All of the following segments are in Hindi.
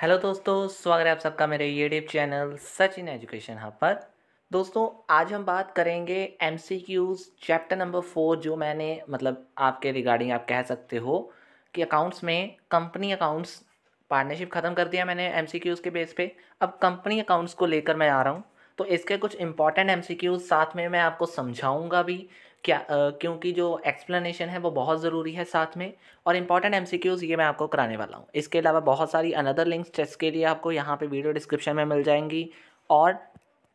हेलो दोस्तों स्वागत है आप सबका मेरे YouTube channel Sachin education hub पर दोस्तों आज हम बात करेंगे एम चैप्टर नंबर फोर जो मैंने मतलब आपके रिगार्डिंग आप कह सकते हो कि अकाउंट्स में कंपनी अकाउंट्स पार्टनरशिप ख़त्म कर दिया मैंने एम के बेस पे अब कंपनी अकाउंट्स को लेकर मैं आ रहा हूँ तो इसके कुछ इंपॉर्टेंट एम साथ में मैं आपको समझाऊंगा भी क्या आ, क्योंकि जो एक्सप्लेनेशन है वो बहुत ज़रूरी है साथ में और इम्पॉर्टेंट एम ये मैं आपको कराने वाला हूँ इसके अलावा बहुत सारी अनदर लिंक्स टेस्ट के लिए आपको यहाँ पे वीडियो डिस्क्रिप्शन में मिल जाएंगी और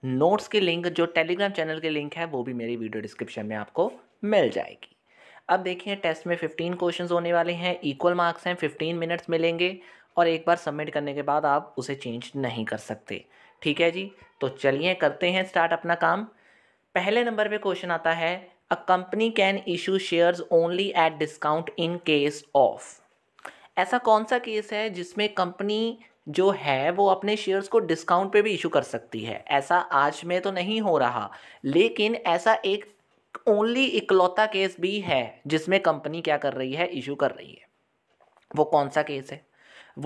नोट्स के लिंक जो टेलीग्राम चैनल के लिंक है वो भी मेरी वीडियो डिस्क्रिप्शन में आपको मिल जाएगी अब देखिए टेस्ट में फिफ्टीन क्वेश्चन होने वाले हैं इक्वल मार्क्स हैं फिफ्टीन मिनट्स मिलेंगे और एक बार सबमिट करने के बाद आप उसे चेंज नहीं कर सकते ठीक है जी तो चलिए करते हैं स्टार्ट अपना काम पहले नंबर पे क्वेश्चन आता है a company can issue shares only at discount in case of ऐसा कौन सा केस है जिसमें कंपनी जो है वो अपने शेयर्स को डिस्काउंट पे भी इशू कर सकती है ऐसा आज में तो नहीं हो रहा लेकिन ऐसा एक ओनली इकलौता केस भी है जिसमें कंपनी क्या कर रही है इशू कर रही है वो कौन सा केस है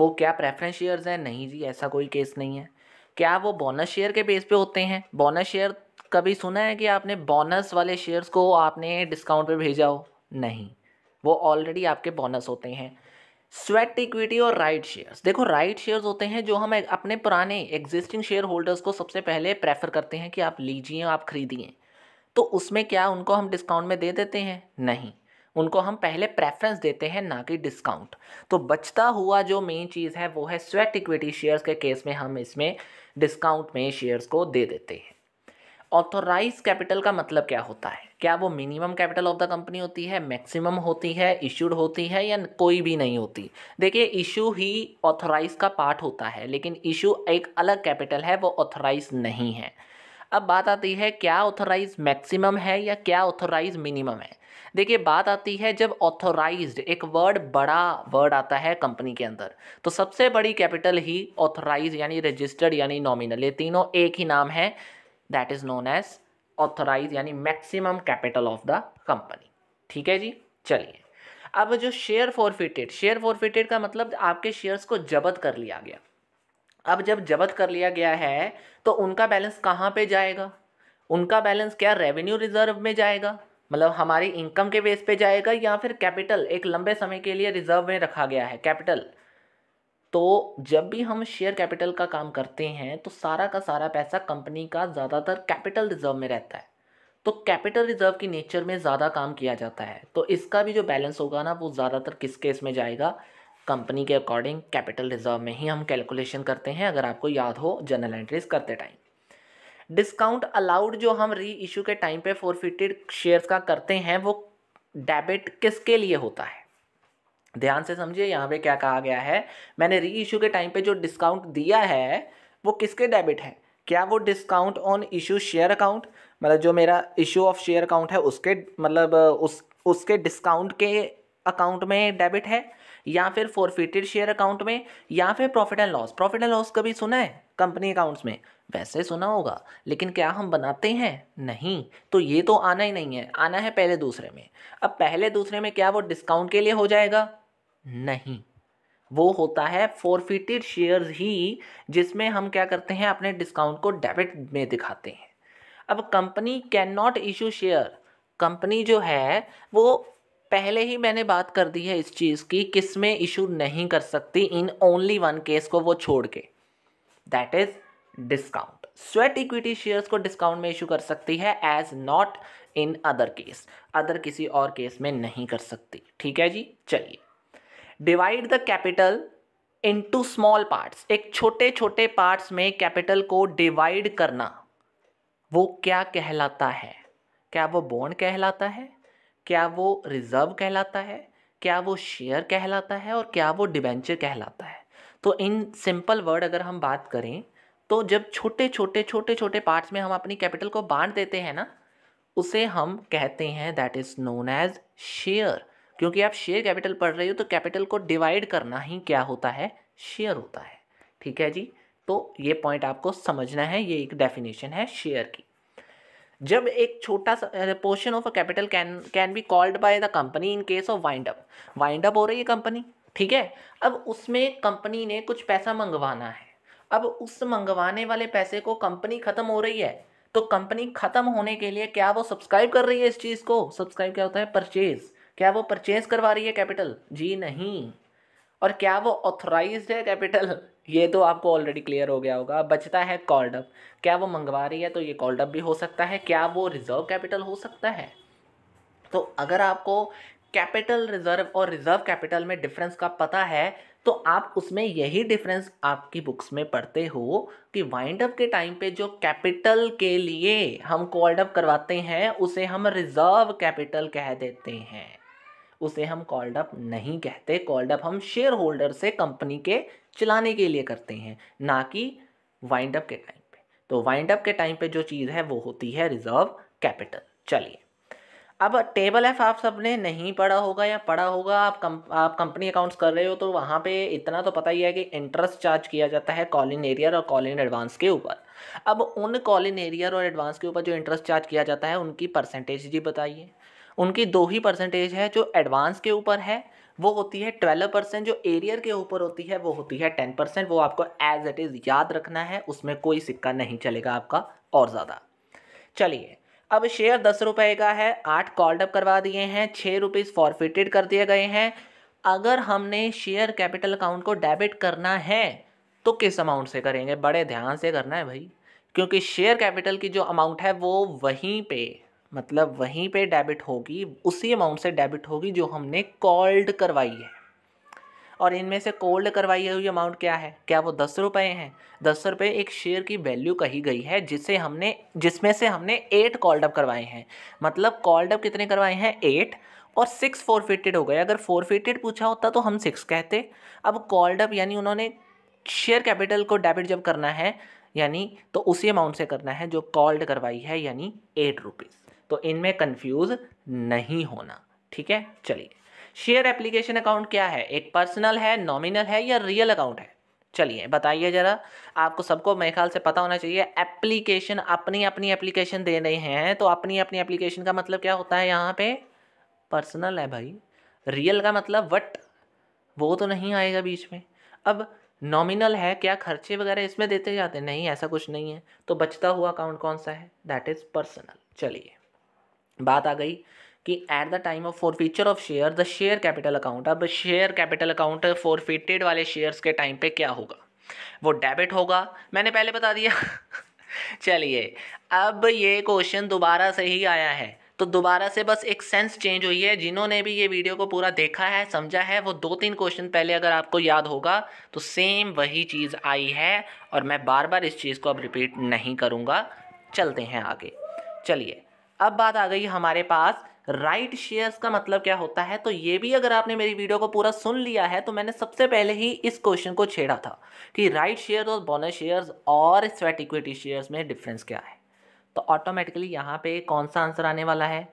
वो क्या प्रेफरेंस शेयर्स है नहीं जी ऐसा कोई केस नहीं है क्या वो बोनस शेयर के बेस पे होते हैं बोनस शेयर कभी सुना है कि आपने बोनस वाले शेयर्स को आपने डिस्काउंट पे भेजा हो नहीं वो ऑलरेडी आपके बोनस होते हैं स्वेट इक्विटी और राइट शेयर्स देखो राइट शेयर्स होते हैं जो हम अपने पुराने एग्जिस्टिंग शेयर होल्डर्स को सबसे पहले प्रेफर करते हैं कि आप लीजिए आप खरीदिए तो उसमें क्या उनको हम डिस्काउंट में दे देते हैं नहीं उनको हम पहले प्रेफरेंस देते हैं ना कि डिस्काउंट तो बचता हुआ जो मेन चीज़ है वो है स्वेट इक्विटी शेयर्स के केस में हम इसमें डिस्काउंट में शेयर्स को दे देते हैं ऑथोराइज कैपिटल का मतलब क्या होता है क्या वो minimum capital of the company होती है मैक्सिमम होती है इशूड होती है या कोई भी नहीं होती देखिए इशू ही ऑथोराइज का पार्ट होता है लेकिन इशू एक अलग कैपिटल है वो ऑथोराइज नहीं है अब बात आती है क्या ऑथोराइज मैक्सिमम है या क्या ऑथोराइज मिनिमम है देखिए बात आती है जब ऑथोराइज एक वर्ड बड़ा वर्ड आता है कंपनी के अंदर तो सबसे बड़ी कैपिटल ही ऑथोराइज यानी रजिस्टर्ड यानी नॉमिनल ये तीनों एक ही नाम है that is known as authorise यानी maximum capital of the company ठीक है जी चलिए अब जो शेयर फॉरफिटेड शेयर फॉरफिटेड का मतलब आपके शेयर्स को जबत कर लिया गया अब जब जबत कर लिया गया है तो उनका बैलेंस कहाँ पे जाएगा उनका बैलेंस क्या रेवेन्यू रिजर्व में जाएगा मतलब हमारी इनकम के बेस पे जाएगा या फिर कैपिटल एक लंबे समय के लिए रिजर्व में रखा गया है कैपिटल तो जब भी हम शेयर कैपिटल का काम करते हैं तो सारा का सारा पैसा कंपनी का ज़्यादातर कैपिटल रिजर्व में रहता है तो कैपिटल रिजर्व की नेचर में ज़्यादा काम किया जाता है तो इसका भी जो बैलेंस होगा ना वो ज़्यादातर किस केस में जाएगा कंपनी के अकॉर्डिंग कैपिटल रिजर्व में ही हम कैलकुलेशन करते हैं अगर आपको याद हो जनरल एंट्रीज करते टाइम डिस्काउंट अलाउड जो हम री इशू के टाइम पे फोरफिटेड शेयर्स का करते हैं वो डेबिट किसके लिए होता है ध्यान से समझिए यहाँ पे क्या कहा गया है मैंने री इशू के टाइम पे जो डिस्काउंट दिया है वो किसके डेबिट है क्या वो discount on issue share account मतलब जो मेरा इशू ऑफ शेयर अकाउंट है उसके मतलब उस उसके डिस्काउंट के अकाउंट में डेबिट है या फिर फोरफिटेड शेयर अकाउंट में या फिर profit and loss profit and loss कभी सुना है कंपनी अकाउंट्स में वैसे सुना होगा लेकिन क्या हम बनाते हैं नहीं तो ये तो आना ही नहीं है आना है पहले दूसरे में अब पहले दूसरे में क्या वो डिस्काउंट के लिए हो जाएगा नहीं वो होता है फोरफिटेड शेयर्स ही जिसमें हम क्या करते हैं अपने डिस्काउंट को डेबिट में दिखाते हैं अब company can not issue share company जो है वो पहले ही मैंने बात कर दी है इस चीज़ की किस में इशू नहीं कर सकती इन ओनली वन केस को वो छोड़ के that is discount sweat equity shares को डिस्काउंट में इशू कर सकती है as not in other case other किसी और केस में नहीं कर सकती ठीक है जी चलिए divide the capital into small parts एक छोटे छोटे पार्ट्स में कैपिटल को डिवाइड करना वो क्या कहलाता है क्या वो बॉन्ड कहलाता है क्या वो रिज़र्व कहलाता है क्या वो शेयर कहलाता है और क्या वो डिबेंचर कहलाता है तो इन सिंपल वर्ड अगर हम बात करें तो जब छोटे छोटे छोटे छोटे पार्ट्स में हम अपनी कैपिटल को बांट देते हैं ना उसे हम कहते हैं that is known as share क्योंकि आप शेयर कैपिटल पढ़ रहे हो तो कैपिटल को डिवाइड करना ही क्या होता है शेयर होता है ठीक है जी तो ये पॉइंट आपको समझना है ये एक डेफिनेशन है शेयर की जब एक छोटा सा portion of a capital can can be called by the company in case of wind up wind up हो रही है कंपनी ठीक है अब उसमें कंपनी ने कुछ पैसा मंगवाना है अब उस मंगवाने वाले पैसे को कंपनी ख़त्म हो रही है तो कंपनी ख़त्म होने के लिए क्या वो सब्सक्राइब कर रही है इस चीज़ को सब्सक्राइब क्या होता है परचेज़ क्या वो परचेज़ करवा रही है कैपिटल जी नहीं और क्या वो ऑथोराइज है कैपिटल ये तो आपको ऑलरेडी क्लियर हो गया होगा बचता है कॉल्डअप क्या वो मंगवा रही है तो ये कॉल्डअप भी हो सकता है क्या वो रिज़र्व कैपिटल हो सकता है तो अगर आपको कैपिटल रिज़र्व और रिज़र्व कैपिटल में डिफरेंस का पता है तो आप उसमें यही डिफरेंस आपकी बुक्स में पढ़ते हो कि वाइंड अप के टाइम पे जो कैपिटल के लिए हम कॉल्ड अप करवाते हैं उसे हम रिज़र्व कैपिटल कह देते हैं उसे हम कॉल्ड अप नहीं कहते कॉल्ड अप हम शेयर होल्डर से कंपनी के चलाने के लिए करते हैं ना कि वाइंड अप के टाइम पे तो वाइंड अप के टाइम पे जो चीज़ है वो होती है रिजर्व कैपिटल चलिए अब टेबल एफ आप सबने नहीं पढ़ा होगा या पढ़ा होगा आप कम आप कंपनी अकाउंट्स कर रहे हो तो वहाँ पे इतना तो पता ही है कि इंटरेस्ट चार्ज किया जाता है कॉलिन एरियर और कॉलिन एडवांस के ऊपर अब उन कॉलिन एरियर और एडवांस के ऊपर जो इंटरेस्ट चार्ज किया जाता है उनकी परसेंटेज जी बताइए उनकी दो ही परसेंटेज है जो एडवांस के ऊपर है वो होती है ट्वेल्व परसेंट जो एरियर के ऊपर होती है वो होती है टेन परसेंट वो आपको एज इट इज़ याद रखना है उसमें कोई सिक्का नहीं चलेगा आपका और ज़्यादा चलिए अब शेयर दस रुपये का है आठ कॉल्डअप करवा दिए हैं छः रुपीज़ फॉरफिटेड कर दिए गए हैं अगर हमने शेयर कैपिटल अकाउंट को डेबिट करना है तो किस अमाउंट से करेंगे बड़े ध्यान से करना है भाई क्योंकि शेयर कैपिटल की जो अमाउंट है वो वहीं पे मतलब वहीं पे डेबिट होगी उसी अमाउंट से डेबिट होगी जो हमने कॉल्ड करवाई है और इनमें से कोल्ड करवाई हुई अमाउंट क्या है क्या वो दस रुपये हैं दस रुपये एक शेयर की वैल्यू कही गई है जिसे हमने जिसमें से हमने एट कॉल्ड अप करवाए हैं मतलब कॉल्ड अप कितने करवाए हैं एट और सिक्स फोरफिटेड हो गए अगर फोरफिटेड पूछा होता तो हम सिक्स कहते अब कॉल्ड अप यानी उन्होंने शेयर कैपिटल को डेबिट जब करना है यानी तो उसी अमाउंट से करना है जो कॉल्ड करवाई है यानी एट रुपीज़ तो इनमें कंफ्यूज नहीं होना ठीक है चलिए शेयर एप्लीकेशन अकाउंट क्या है एक पर्सनल है नॉमिनल है या रियल अकाउंट है चलिए बताइए ज़रा आपको सबको मेरे ख्याल से पता होना चाहिए एप्लीकेशन अपनी अपनी एप्लीकेशन दे रहे हैं तो अपनी अपनी एप्लीकेशन का मतलब क्या होता है यहाँ पे पर्सनल है भाई रियल का मतलब वट वो तो नहीं आएगा बीच में अब नॉमिनल है क्या खर्चे वगैरह इसमें देते जाते नहीं ऐसा कुछ नहीं है तो बचता हुआ अकाउंट कौन सा है दैट इज़ पर्सनल चलिए बात आ गई कि at the time of feature of share the share capital account अब शेयर कैपिटल अकाउंट फॉरफीटेड वाले शेयर्स के टाइम पे क्या होगा वो डेबिट होगा मैंने पहले बता दिया चलिए अब ये क्वेश्चन दोबारा से ही आया है तो दोबारा से बस एक सेंस चेंज हुई है जिन्होंने भी ये वीडियो को पूरा देखा है समझा है वो दो तीन क्वेश्चन पहले अगर आपको याद होगा तो सेम वही चीज़ आई है और मैं बार बार इस चीज़ को अब रिपीट नहीं करूँगा चलते हैं आगे चलिए अब बात आ गई हमारे पास राइट right शेयर्स का मतलब क्या होता है तो ये भी अगर आपने मेरी वीडियो को पूरा सुन लिया है तो मैंने सबसे पहले ही इस क्वेश्चन को छेड़ा था कि राइट right शेयर और बोनस शेयर्स और स्वेट इक्विटी शेयर्स में डिफरेंस क्या है तो ऑटोमेटिकली यहाँ पे कौन सा आंसर आने वाला है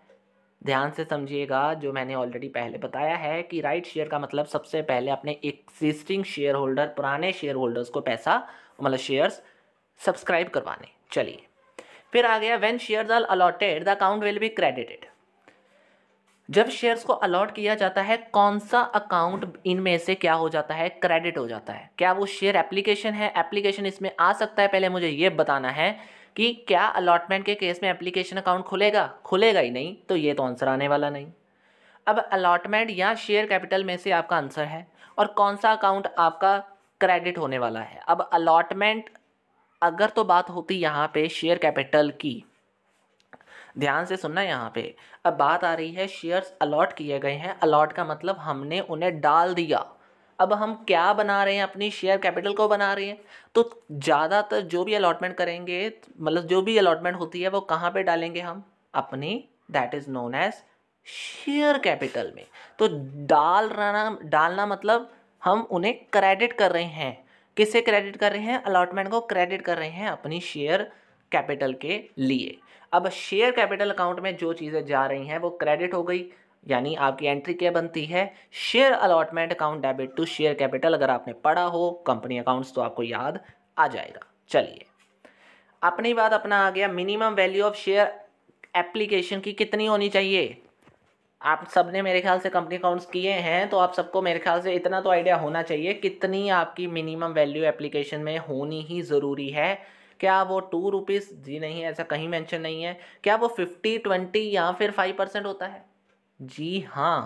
ध्यान से समझिएगा जो मैंने ऑलरेडी पहले बताया है कि राइट शेयर का मतलब सबसे पहले अपने एक्जिस्टिंग शेयर होल्डर पुराने शेयर होल्डर्स को पैसा मतलब शेयर्स सब्सक्राइब करवाने चलिए फिर आ गया when share are allotted the account will be credited जब शेयर्स को अलॉट किया जाता है कौन सा अकाउंट इनमें से क्या हो जाता है क्रेडिट हो जाता है क्या वो शेयर एप्लीकेशन है एप्लीकेशन इसमें आ सकता है पहले मुझे ये बताना है कि क्या अलॉटमेंट के केस में एप्लीकेशन अकाउंट खुलेगा खुलेगा ही नहीं तो ये तो आंसर आने वाला नहीं अब अलॉटमेंट या शेयर कैपिटल में से आपका आंसर है और कौन सा अकाउंट आपका क्रेडिट होने वाला है अब अलॉटमेंट अगर तो बात होती यहाँ पे शेयर कैपिटल की ध्यान से सुनना यहाँ पे अब बात आ रही है शेयर्स अलॉट किए गए हैं अलॉट का मतलब हमने उन्हें डाल दिया अब हम क्या बना रहे हैं अपनी शेयर कैपिटल को बना रहे हैं तो ज़्यादातर जो भी अलॉटमेंट करेंगे मतलब जो भी अलॉटमेंट होती है वो कहाँ पे डालेंगे हम अपनी that is known as share capital में तो डाल रहना डालना मतलब हम उन्हें क्रेडिट कर रहे हैं किसे क्रेडिट कर रहे हैं अलॉटमेंट को क्रेडिट कर रहे हैं अपनी शेयर कैपिटल के लिए अब शेयर कैपिटल अकाउंट में जो चीज़ें जा रही हैं वो क्रेडिट हो गई यानी आपकी एंट्री क्या बनती है share allotment account debit to share capital अगर आपने पढ़ा हो कंपनी अकाउंट्स तो आपको याद आ जाएगा चलिए अपनी बात अपना आ गया minimum value of share application की कितनी होनी चाहिए आप सब ने मेरे ख्याल से कंपनी अकाउंट्स किए हैं तो आप सबको मेरे ख्याल से इतना तो आइडिया होना चाहिए कितनी आपकी मिनिमम वैल्यू एप्लीकेशन में होनी ही ज़रूरी है क्या वो टू रुपीज़ जी नहीं ऐसा कहीं मेंशन नहीं है क्या वो फिफ्टी ट्वेंटी या फिर फाइव परसेंट होता है जी हाँ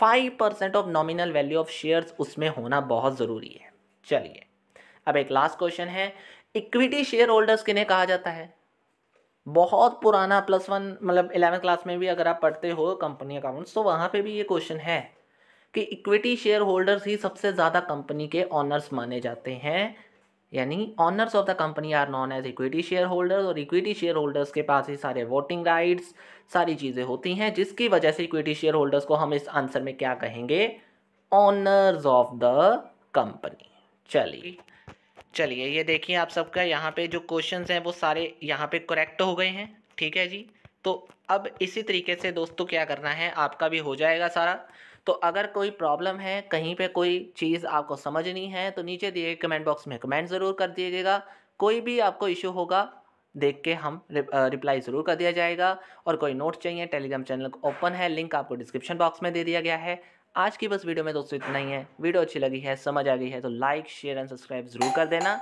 five percent of nominal value of shares उसमें होना बहुत ज़रूरी है चलिए अब एक लास्ट क्वेश्चन है इक्विटी शेयर होल्डर्स किन्हें कहा जाता है बहुत पुराना प्लस वन मतलब इलेवेंथ क्लास में भी अगर आप पढ़ते हो कंपनी अकाउंट्स तो वहाँ पे भी ये क्वेश्चन है कि इक्विटी शेयर होल्डर्स ही सबसे ज़्यादा कंपनी के ऑनर्स माने जाते हैं यानी owners of the company are known as equity share holders और इक्विटी शेयर होल्डर्स के पास ही सारे वोटिंग राइट्स सारी चीज़ें होती हैं जिसकी वजह से इक्विटी शेयर होल्डर्स को हम इस आंसर में क्या कहेंगे ऑनर्स ऑफ द कंपनी चलिए चलिए ये देखिए आप सबका यहाँ पे जो क्वेश्चंस हैं वो सारे यहाँ पे करेक्ट तो हो गए हैं ठीक है जी तो अब इसी तरीके से दोस्तों क्या करना है आपका भी हो जाएगा सारा तो अगर कोई प्रॉब्लम है कहीं पे कोई चीज़ आपको समझ नहीं है तो नीचे दिए कमेंट बॉक्स में कमेंट ज़रूर कर दीजिएगा कोई भी आपको इशू होगा देख के हम रिप्लाई ज़रूर कर दिया जाएगा और कोई नोट चाहिए टेलीग्राम चैनल ओपन है लिंक आपको डिस्क्रिप्शन बॉक्स में दे दिया गया है आज की बस वीडियो में दोस्तों इतना ही है वीडियो अच्छी लगी है समझ आ गई है तो लाइक शेयर एंड सब्सक्राइब ज़रूर कर देना